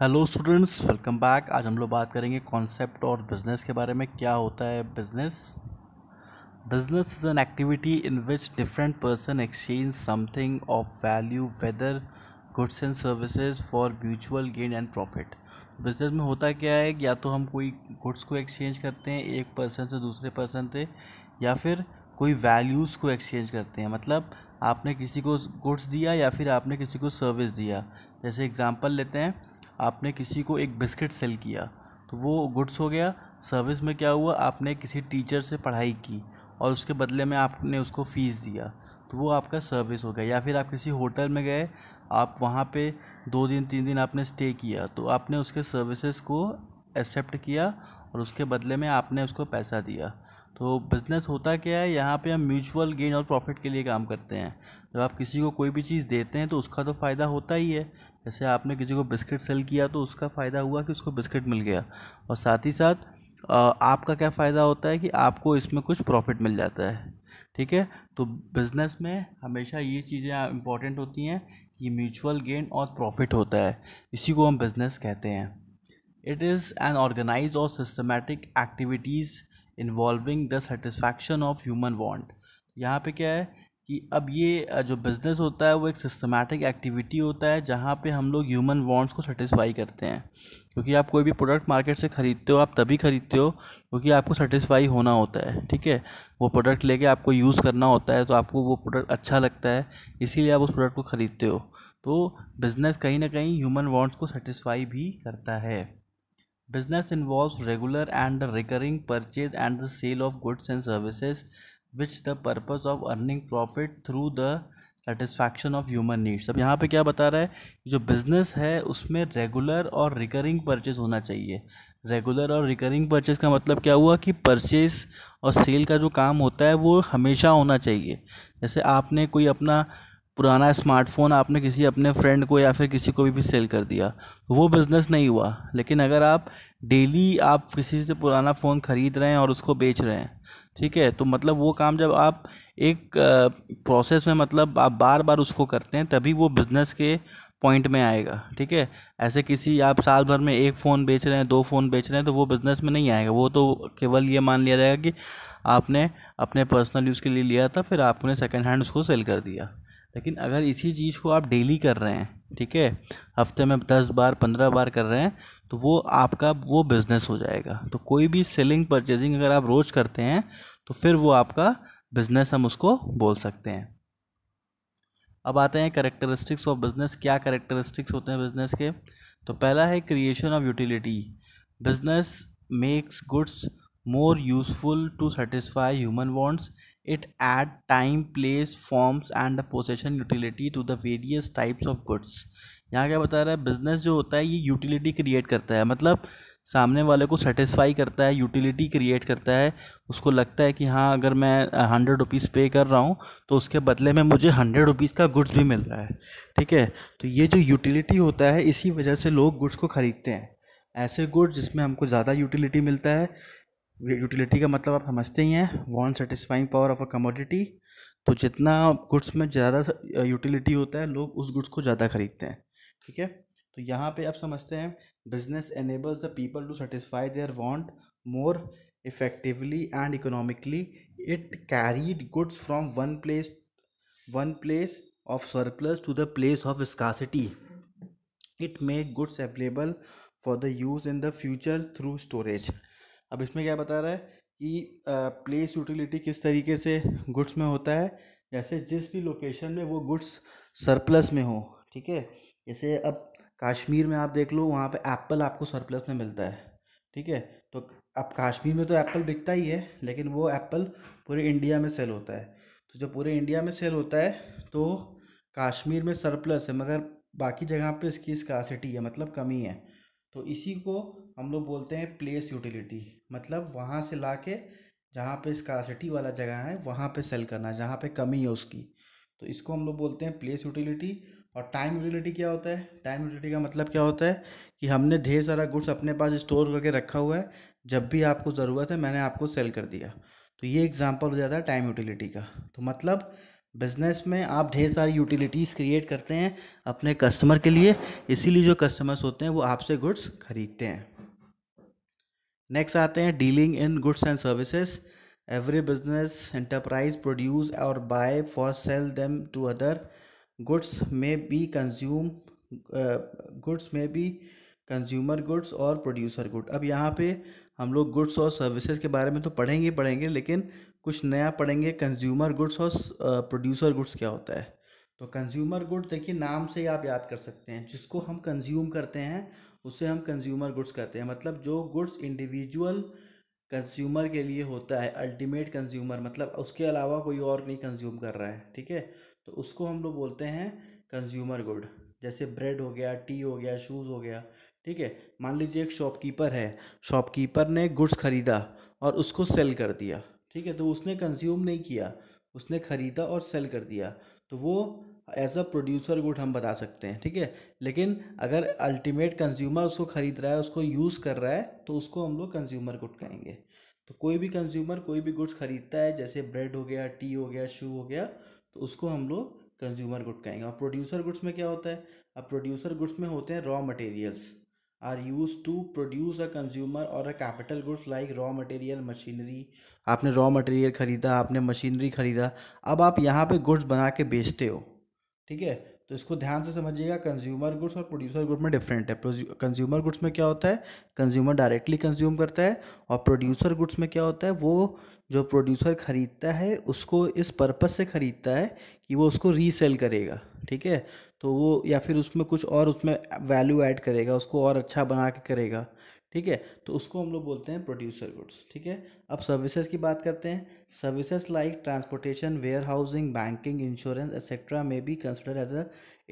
Hello students welcome back आज हम लोग बात करेंगे कॉन्सेप्ट और बिजनेस के बारे में क्या होता है business business is an activity in which different person exchange something of value whether goods and services for mutual gain and profit business में होता क्या है या तो हम कोई गुड्स को एक्सचेंज करते हैं एक पर्सन से दूसरे पर्सन से या फिर कोई वैल्यूज़ को एक्सचेंज करते हैं मतलब आपने किसी को गुड्स दिया या फिर आपने किसी को सर्विस दिया जैसे एग्ज़ाम्पल लेते हैं आपने किसी को एक बिस्किट सेल किया तो वो गुड्स हो गया सर्विस में क्या हुआ आपने किसी टीचर से पढ़ाई की और उसके बदले में आपने उसको फ़ीस दिया तो वो आपका सर्विस हो गया या फिर आप किसी होटल में गए आप वहाँ पे दो दिन तीन दिन आपने स्टे किया तो आपने उसके सर्विसेज को एक्सेप्ट किया और उसके बदले में आपने उसको पैसा दिया तो बिज़नेस होता क्या है यहाँ पे हम म्यूचुअल गेन और प्रॉफिट के लिए काम करते हैं जब आप किसी को कोई भी चीज़ देते हैं तो उसका तो फ़ायदा होता ही है जैसे आपने किसी को बिस्किट सेल किया तो उसका फ़ायदा हुआ कि उसको बिस्किट मिल गया और साथ ही साथ आपका क्या फ़ायदा होता है कि आपको इसमें कुछ प्रॉफिट मिल जाता है ठीक है तो बिज़नेस में हमेशा ये चीज़ें इंपॉर्टेंट होती हैं कि म्यूचुअल गेन और प्रॉफिट होता है इसी को हम बिज़नेस कहते हैं इट इज़ एन ऑर्गेनाइज और systematic activities involving the satisfaction of human want यहाँ पे क्या है कि अब ये जो बिज़नेस होता है वो एक सिस्टमेटिक एक्टिविटी होता है जहाँ पे हम लोग ह्यूमन वांट्स को सेटिस्फाई करते हैं क्योंकि आप कोई भी प्रोडक्ट मार्केट से ख़रीदते हो आप तभी ख़रीदते हो क्योंकि आपको सेटिस्फाई होना होता है ठीक है वो प्रोडक्ट लेके आपको यूज़ करना होता है तो आपको वो प्रोडक्ट अच्छा लगता है इसीलिए आप उस प्रोडक्ट को ख़रीदते हो तो बिज़नेस कहीं ना कहीं ह्यूमन वांट्स को सेटिस्फाई भी करता है Business involves regular and recurring purchase and the sale of goods and services which the purpose of earning profit through the satisfaction of human needs अब यहाँ पे क्या बता रहा है जो बिज़नेस है उसमें रेगुलर और रिकरिंग परचेज होना चाहिए रेगुलर और रिकरिंग परचेज का मतलब क्या हुआ कि परचेज और सेल का जो काम होता है वो हमेशा होना चाहिए जैसे आपने कोई अपना पुराना स्मार्टफ़ोन आपने किसी अपने फ्रेंड को या फिर किसी को भी, भी सेल कर दिया वो बिज़नेस नहीं हुआ लेकिन अगर आप डेली आप किसी से पुराना फ़ोन ख़रीद रहे हैं और उसको बेच रहे हैं ठीक है तो मतलब वो काम जब आप एक प्रोसेस में मतलब आप बार बार उसको करते हैं तभी वो बिज़नेस के पॉइंट में आएगा ठीक है ऐसे किसी आप साल भर में एक फ़ोन बेच रहे हैं दो फ़ोन बेच रहे हैं तो वो बिज़नेस में नहीं आएगा वो तो केवल ये मान लिया जाएगा कि आपने अपने पर्सनल यूज़ के लिए लिया था फिर आपने सेकेंड हैंड उसको सेल कर दिया लेकिन अगर इसी चीज़ को आप डेली कर रहे हैं ठीक है हफ्ते में दस बार पंद्रह बार कर रहे हैं तो वो आपका वो बिज़नेस हो जाएगा तो कोई भी सेलिंग परचेजिंग अगर आप रोज़ करते हैं तो फिर वो आपका बिज़नेस हम उसको बोल सकते हैं अब आते हैं करेक्टरिस्टिक्स ऑफ बिज़नेस क्या करेक्टरिस्टिक्स होते हैं बिज़नेस के तो पहला है creation of utility business makes goods more useful to satisfy human wants it add time place forms and possession utility to the various types of goods यहाँ क्या बता रहा है बिजनेस जो होता है ये यूटिलिटी क्रिएट करता है मतलब सामने वाले को सेटिस्फाई करता है यूटिलिटी क्रिएट करता है उसको लगता है कि हाँ अगर मैं हंड्रेड रुपीज़ पे कर रहा हूँ तो उसके बदले में मुझे हंड्रेड रुपीज़ का गुड्स भी मिल रहा है ठीक है तो ये जो यूटिलिटी होता है इसी वजह से लोग गुड्स को ख़रीदते हैं ऐसे गुड्स जिसमें हमको ज़्यादा यूटिलिटी मिलता है यूटिलिटी का मतलब आप समझते ही हैं want satisfying power of a commodity तो जितना गुड्स में ज़्यादा यूटिलिटी होता है लोग उस गुड्स को ज़्यादा खरीदते हैं ठीक है तो यहाँ पे आप समझते हैं business enables the people to satisfy their want more effectively and economically it carried goods from one place one place of surplus to the place of scarcity it make goods available for the use in the future through storage अब इसमें क्या बता रहा है कि place utility किस तरीके से गुड्स में होता है जैसे जिस भी लोकेशन में वो गुड्स सरप्लस में हो ठीक है जैसे अब कश्मीर में आप देख लो वहाँ पे एप्पल आपको सरप्लस में मिलता है ठीक है तो अब कश्मीर में तो एप्पल बिकता ही है लेकिन वो एप्पल पूरे इंडिया में सेल होता है तो जब पूरे इंडिया में सेल होता है तो कश्मीर में सरप्लस है मगर बाकी जगह पे इसकी स्कासिटी है मतलब कमी है तो इसी को हम लोग बोलते हैं प्लेस यूटिलिटी मतलब वहाँ से ला के जहाँ पर स्कासिटी वाला जगह है वहाँ पे सेल करना है जहाँ पर कमी है उसकी तो इसको हम लोग बोलते हैं प्लेस यूटिलिटी और टाइम यूटिलिटी क्या होता है टाइम यूटिलिटी का मतलब क्या होता है कि हमने ढेर सारा गुड्स अपने पास स्टोर करके रखा हुआ है जब भी आपको ज़रूरत है मैंने आपको सेल कर दिया तो ये एग्ज़ाम्पल हो जाता है टाइम यूटिलिटी का तो मतलब बिज़नेस में आप ढेर सारी यूटिलिटीज़ क्रिएट करते हैं अपने कस्टमर के लिए इसीलिए जो कस्टमर्स होते हैं वो आपसे गुड्स खरीदते हैं नेक्स्ट आते हैं dealing in goods and services every business enterprise produce और buy for sale them to other goods may be consume goods may be consumer goods और प्रोड्यूसर गुड अब यहाँ पे हम लोग गुड्स और सर्विसेज के बारे में तो पढ़ेंगे पढ़ेंगे लेकिन कुछ नया पढ़ेंगे कंज्यूमर गुड्स और प्रोड्यूसर गुड्स क्या होता है तो कंज्यूमर गुड्स देखिए नाम से ही आप याद कर सकते हैं जिसको हम कंज्यूम करते हैं उसे हम कंज्यूमर गुड्स कहते हैं मतलब जो गुड्स इंडिविजुअल कंज्यूमर के लिए होता है अल्टीमेट कंज्यूमर मतलब उसके अलावा कोई और नहीं कंज्यूम कर रहा है ठीक है तो उसको हम लोग बोलते हैं कंज्यूमर गुड जैसे ब्रेड हो गया टी हो गया शूज़ हो गया ठीक है मान लीजिए एक शॉपकीपर है शॉपकीपर ने गुड्स ख़रीदा और उसको सेल कर दिया ठीक है तो उसने कंज्यूम नहीं किया उसने ख़रीदा और सेल कर दिया तो वो एज अ प्रोड्यूसर गुड हम बता सकते हैं ठीक है लेकिन अगर अल्टीमेट कंज्यूमर उसको ख़रीद रहा है उसको यूज़ कर रहा है तो उसको हम लोग कंज्यूमर गुड कहेंगे तो कोई भी कंज्यूमर कोई भी गुड्स ख़रीदता है जैसे ब्रेड हो गया टी हो गया शू हो गया तो उसको हम लोग कंज्यूमर गुड कहेंगे और प्रोड्यूसर गुड्स में क्या होता है अब प्रोड्यूसर गुड्स में होते हैं raw materials are use to produce a consumer और a capital goods like raw material machinery आपने रॉ मटेरियल ख़रीदा आपने मशीनरी ख़रीदा अब आप यहाँ पे गुड्स बना के बेचते हो ठीक है तो इसको ध्यान से समझिएगा कंज्यूमर गुड्स और प्रोड्यूसर गुड्स में डिफरेंट है कंज्यूमर गुड्स में क्या होता है कंज्यूमर डायरेक्टली कंज्यूम करता है और प्रोड्यूसर गुड्स में क्या होता है वो जो प्रोड्यूसर ख़रीदता है उसको इस पर्पज़ से ख़रीदता है कि वो उसको रीसेल करेगा ठीक है तो वो या फिर उसमें कुछ और उसमें वैल्यू ऐड करेगा उसको और अच्छा बना के करेगा ठीक है तो उसको हम लोग बोलते हैं प्रोड्यूसर गुड्स ठीक है अब सर्विसेज की बात करते हैं services like transportation warehousing banking insurance etcetera may be consider as a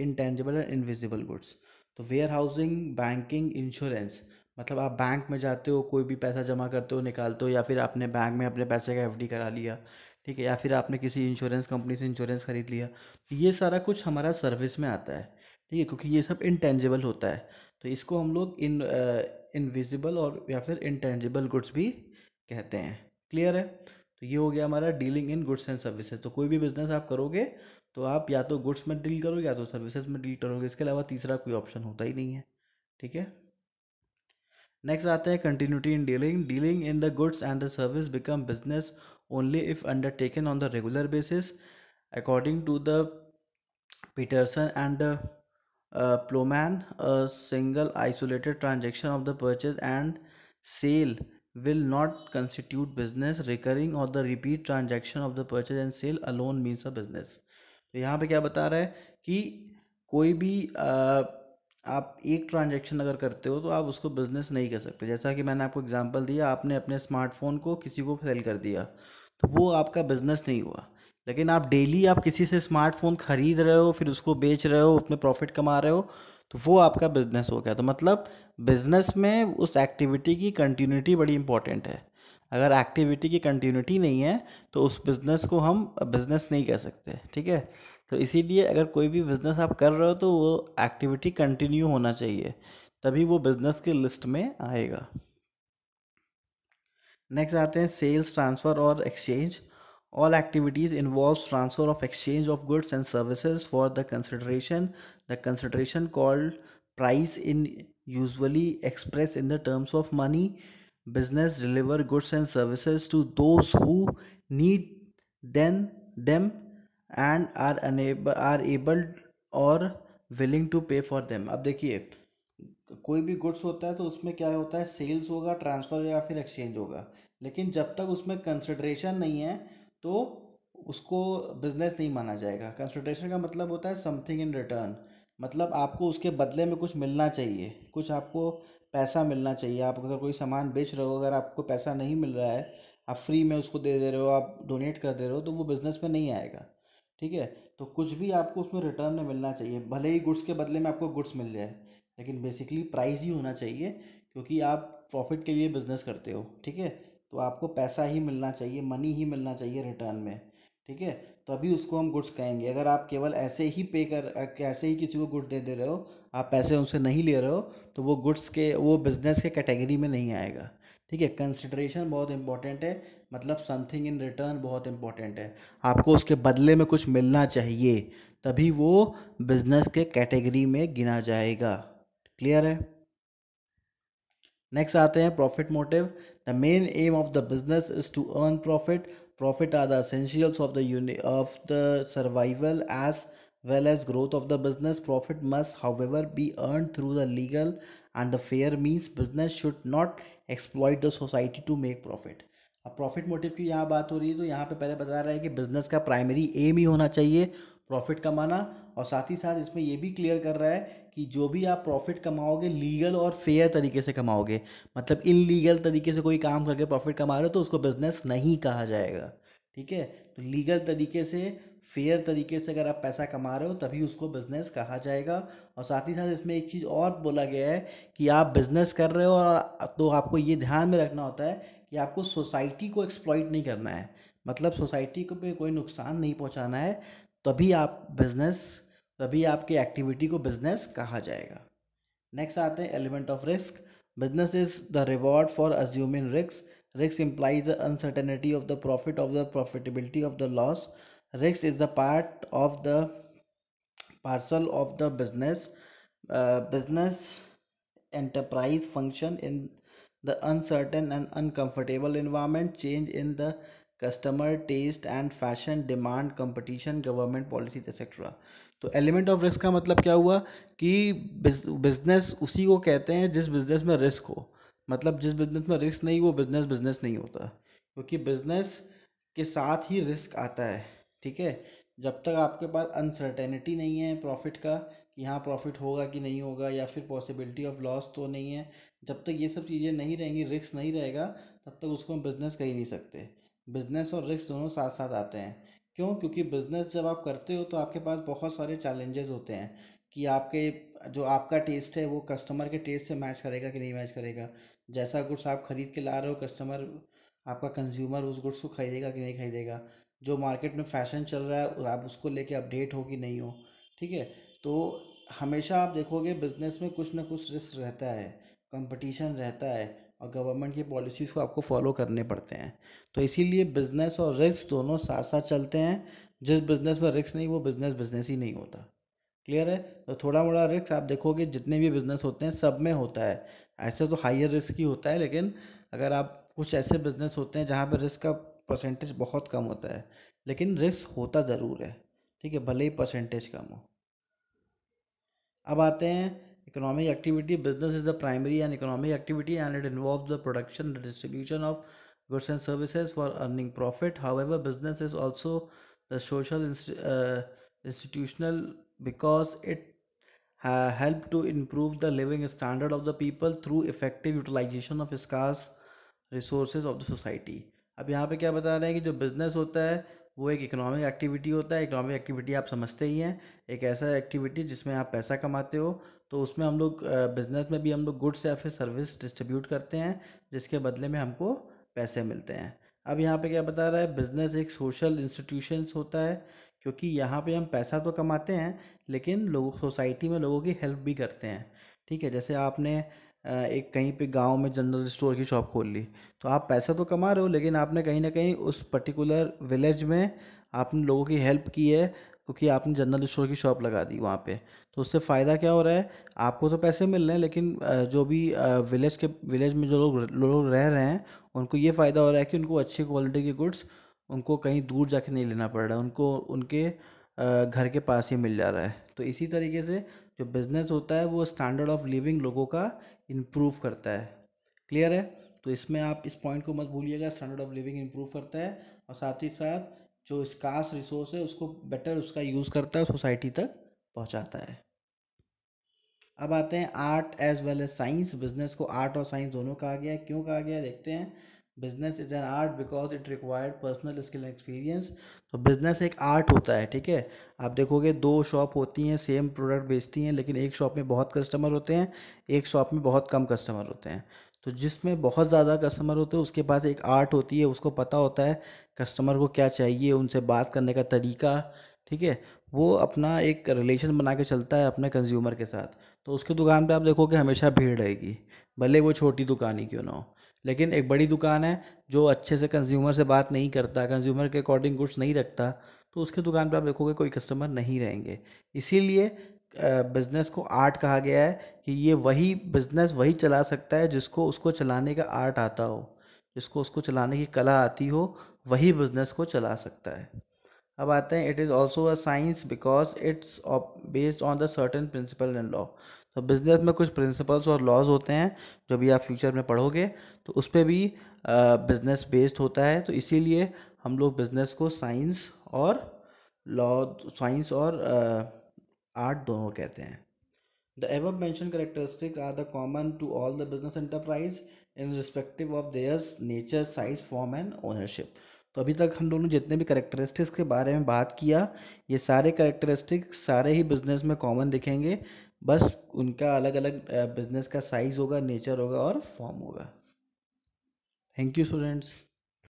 intangible and invisible goods तो वेयर हाउसिंग बैंकिंग इंश्योरेंस मतलब आप बैंक में जाते हो कोई भी पैसा जमा करते हो निकालते हो या फिर आपने बैंक में अपने पैसे का एफडी करा लिया ठीक है या फिर आपने किसी इंश्योरेंस कंपनी से इंश्योरेंस खरीद लिया तो ये सारा कुछ हमारा सर्विस में आता है ठीक है क्योंकि ये सब इंटेंजिबल होता है तो इसको हम लोग इन इनविजिबल और या फिर इंटेंजिबल गुड्स भी कहते हैं क्लियर है तो ये हो गया हमारा dealing in goods and services तो कोई भी बिजनेस आप करोगे तो आप या तो गुड्स में डील करोगे या तो सर्विसेज में डील करोगे इसके अलावा तीसरा कोई ऑप्शन होता ही नहीं है ठीक है नेक्स्ट आते हैं continuity in dealing dealing in the goods and the service become business only if undertaken on the regular basis according to the Peterson and Plowman single isolated transaction of the purchase and sale will not constitute business recurring or the repeat transaction of the purchase and sale alone means a business तो यहाँ पे क्या बता रहा है कि कोई भी uh, आप एक ट्रांजैक्शन अगर करते हो तो आप उसको बिज़नेस नहीं कर सकते जैसा कि मैंने आपको एग्जांपल दिया आपने अपने स्मार्टफोन को किसी को सेल कर दिया तो वो आपका बिज़नेस नहीं हुआ लेकिन आप डेली आप किसी से स्मार्टफोन ख़रीद रहे हो फिर उसको बेच रहे हो उसमें प्रॉफिट कमा रहे हो तो वो आपका बिज़नेस हो गया तो मतलब बिज़नेस में उस एक्टिविटी की कंटिन्यूटी बड़ी इंपॉर्टेंट है अगर एक्टिविटी की कंटिन्यूटी नहीं है तो उस बिज़नेस को हम बिज़नेस नहीं कह सकते ठीक है तो इसीलिए अगर कोई भी बिज़नेस आप कर रहे हो तो वो एक्टिविटी कंटिन्यू होना चाहिए तभी वो बिज़नेस के लिस्ट में आएगा नेक्स्ट आते हैं sales transfer or exchange all activities involve transfer of exchange of goods and services for the consideration the consideration called price in usually express in the terms of money business deliver goods and services to those who need then them and are unable are able or willing to pay for them अब देखिए कोई भी goods होता है तो उसमें क्या होता है सेल्स होगा ट्रांसफ़र या फिर एक्सचेंज होगा लेकिन जब तक उसमें कंसिड्रेशन नहीं है तो उसको बिजनेस नहीं माना जाएगा कंसिड्रेशन का मतलब होता है समथिंग इन रिटर्न मतलब आपको उसके बदले में कुछ मिलना चाहिए कुछ आपको पैसा मिलना चाहिए आप अगर कोई सामान बेच रहे हो अगर आपको पैसा नहीं मिल रहा है आप फ्री में उसको दे दे रहे हो आप डोनेट कर दे रहे हो तो वो बिज़नेस में नहीं आएगा ठीक है तो कुछ भी आपको उसमें रिटर्न में मिलना चाहिए भले ही गुड्स के बदले में आपको गुड्स मिल जाए लेकिन बेसिकली प्राइस ही होना चाहिए क्योंकि आप प्रॉफिट के लिए बिजनेस करते हो ठीक है तो आपको पैसा ही मिलना चाहिए मनी ही मिलना चाहिए रिटर्न में ठीक है तो अभी उसको हम गुड्स कहेंगे अगर आप केवल ऐसे ही पे कर ऐसे ही किसी को गुड्स दे दे रहे हो आप पैसे उनसे नहीं ले रहे हो तो वो गुड्स के वो बिज़नेस के कैटेगरी में नहीं आएगा ठीक है कंसिडरेशन बहुत इंपॉर्टेंट है मतलब समथिंग इन रिटर्न बहुत इंपॉर्टेंट है आपको उसके बदले में कुछ मिलना चाहिए तभी वो बिजनेस के कैटेगरी में गिना जाएगा क्लियर है नेक्स्ट आते हैं profit motive the main aim of the business is to earn profit profit are the essentials of the of the survival as well as growth of the business. Profit must, however, be earned through the legal and the fair means. Business should not exploit the society to make profit. अब profit motive की यहाँ बात हो रही है तो यहाँ पे पहले बता रहा है कि बिजनेस का प्राइमरी एम ही होना चाहिए प्रॉफिट कमाना और साथ ही साथ इसमें यह भी क्लियर कर रहा है कि जो भी आप प्रॉफिट कमाओगे लीगल और फेयर तरीके से कमाओगे मतलब इनलीगल तरीके से कोई काम करके प्रॉफिट कमा रहे हो तो उसको बिजनेस नहीं कहा जाएगा ठीक है तो लीगल तरीके से फेयर तरीके से अगर आप पैसा कमा रहे हो तभी उसको बिज़नेस कहा जाएगा और साथ ही साथ इसमें एक चीज़ और बोला गया है कि आप बिज़नेस कर रहे हो और तो आपको ये ध्यान में रखना होता है कि आपको सोसाइटी को एक्सप्लॉइट नहीं करना है मतलब सोसाइटी को पे कोई नुकसान नहीं पहुंचाना है तभी आप बिज़नेस तभी आपके एक्टिविटी को बिज़नेस कहा जाएगा नेक्स्ट आते हैं element of risk business is the reward for assuming risk Risk implies the uncertainty of the profit of the profitability of the loss. Risk is the part of the parcel of the business uh, business enterprise function in the uncertain and uncomfortable environment change in the customer taste and fashion demand competition government policies etc तो element of risk का मतलब क्या हुआ कि business उसी को कहते हैं जिस बिजनेस में रिस्क हो मतलब जिस बिज़नेस में रिस्क नहीं वो बिज़नेस बिज़नेस नहीं होता क्योंकि बिज़नेस के साथ ही रिस्क आता है ठीक है जब तक आपके पास अनसर्टेनिटी नहीं है प्रॉफिट का कि हाँ प्रॉफिट होगा कि नहीं होगा या फिर पॉसिबिलिटी ऑफ लॉस तो नहीं है जब तक ये सब चीज़ें नहीं रहेंगी रिस्क नहीं रहेगा तब तक उसको हम बिज़नेस कर ही नहीं सकते बिज़नेस और रिस्क दोनों साथ साथ आते हैं क्यों क्योंकि बिज़नेस जब आप करते हो तो आपके पास बहुत सारे चैलेंजेस होते हैं कि आपके जो आपका टेस्ट है वो कस्टमर के टेस्ट से मैच करेगा कि नहीं मैच करेगा जैसा गुड्स आप ख़रीद के ला रहे हो कस्टमर आपका कंज्यूमर उस गुड्स को ख़रीदेगा कि नहीं ख़रीदेगा जो मार्केट में फैशन चल रहा है आप उसको लेके अपडेट हो कि नहीं हो ठीक है तो हमेशा आप देखोगे बिज़नेस में कुछ ना कुछ रिस्क रहता है कंपटीशन रहता है और गवर्नमेंट की पॉलिसीज़ को आपको फॉलो करने पड़ते हैं तो इसीलिए बिज़नेस और रिस्क दोनों साथ साथ चलते हैं जिस बिज़नेस में रिस्क नहीं वो बिज़नेस बिज़नेस ही नहीं होता क्लियर है तो थोड़ा मोड़ा रिस्क आप देखोगे जितने भी बिजनेस होते हैं सब में होता है ऐसे तो हाइयर रिस्क ही होता है लेकिन अगर आप कुछ ऐसे बिजनेस होते हैं जहाँ पर रिस्क का परसेंटेज बहुत कम होता है लेकिन रिस्क होता ज़रूर है ठीक है भले ही परसेंटेज कम हो अब आते हैं economic activity business is the primary and economic activity and it involve the production distribution of goods and services for earning profit how business is also the social institutional because it uh, helped to improve the living standard of the people through effective utilization of scarce resources of the society अब यहाँ पे क्या बता रहे हैं कि जो business होता है वो एक इकोनॉमिक एक्टिविटी होता है इकोनॉमिक एक्टिविटी आप समझते ही हैं एक ऐसा एक्टिविटी जिसमें आप पैसा कमाते हो तो उसमें हम लोग बिज़नेस में भी हम लोग गुड्स या फिर सर्विस डिस्ट्रीब्यूट करते हैं जिसके बदले में हमको पैसे मिलते हैं अब यहाँ पे क्या बता रहा है बिज़नेस एक सोशल इंस्टीट्यूशंस होता है क्योंकि यहाँ पे हम पैसा तो कमाते हैं लेकिन लोग सोसाइटी में लोगों की हेल्प भी करते हैं ठीक है जैसे आपने एक कहीं पे गांव में जनरल स्टोर की शॉप खोल ली तो आप पैसा तो कमा रहे हो लेकिन आपने कहीं ना कहीं उस पर्टिकुलर विलेज में आपने लोगों की हेल्प की है क्योंकि आपने जनरल स्टोर की शॉप लगा दी वहाँ पे तो उससे फ़ायदा क्या हो रहा है आपको तो पैसे मिल रहे हैं लेकिन जो भी विलेज के विलेज में जो लोग लोग रह रहे हैं उनको ये फ़ायदा हो रहा है कि उनको अच्छी क्वालिटी के गुड्स उनको कहीं दूर जाके नहीं लेना पड़ रहा है उनको उनके घर के पास ही मिल जा रहा है तो इसी तरीके से जो बिज़नेस होता है वो स्टैंडर्ड ऑफ लिविंग लोगों का इम्प्रूव करता है क्लियर है तो इसमें आप इस पॉइंट को मत भूलिएगा स्टैंडर्ड ऑफ लिविंग इम्प्रूव करता है और साथ ही साथ जो स्कास रिसोर्स है उसको बेटर उसका यूज़ करता है सोसाइटी तक पहुँचाता है अब आते हैं art as well as science बिजनेस को आर्ट और साइंस दोनों कहा गया है क्यों कहा गया है देखते हैं business is an art because it required personal skill experience तो बिजनेस एक आर्ट होता है ठीक है आप देखोगे दो शॉप होती हैं सेम प्रोडक्ट बेचती हैं लेकिन एक शॉप में बहुत कस्टमर होते हैं एक शॉप में बहुत कम कस्टमर होते हैं तो जिसमें बहुत ज़्यादा कस्टमर होते हैं उसके पास एक आर्ट होती है उसको पता होता है कस्टमर को क्या चाहिए उनसे बात करने का तरीका ठीक है वो अपना एक रिलेशन बना के चलता है अपने कंज्यूमर के साथ तो उसकी दुकान पे आप देखोगे हमेशा भीड़ रहेगी भले वो छोटी दुकान ही क्यों ना हो लेकिन एक बड़ी दुकान है जो अच्छे से कंज्यूमर से बात नहीं करता कंज्यूमर के अकॉर्डिंग गुड्स नहीं रखता तो उसके दुकान पर आप देखोगे कोई कस्टमर नहीं रहेंगे इसीलिए बिज़नेस को आर्ट कहा गया है कि ये वही बिज़नेस वही चला सकता है जिसको उसको चलाने का आर्ट आता हो जिसको उसको चलाने की कला आती हो वही बिज़नेस को चला सकता है अब आते हैं it is also a science because it's based on the certain principle and law तो बिज़नेस में कुछ प्रिंसिपल्स और लॉज होते हैं जो भी आप फ्यूचर में पढ़ोगे तो उस पर भी बिज़नेस बेस्ड होता है तो इसीलिए हम लोग बिज़नेस को साइंस और लॉ साइंस और आर्ट दोनों कहते हैं the above mentioned characteristic are the common to all the business enterprise irrespective of theirs nature size form and ownership तो अभी तक हम दोनों ने जितने भी करेक्टरिस्टिक्स के बारे में बात किया ये सारे करेक्टरिस्टिक्स सारे ही बिजनेस में कॉमन दिखेंगे बस उनका अलग अलग बिजनेस का साइज़ होगा नेचर होगा और फॉर्म होगा थैंक यू स्टूडेंट्स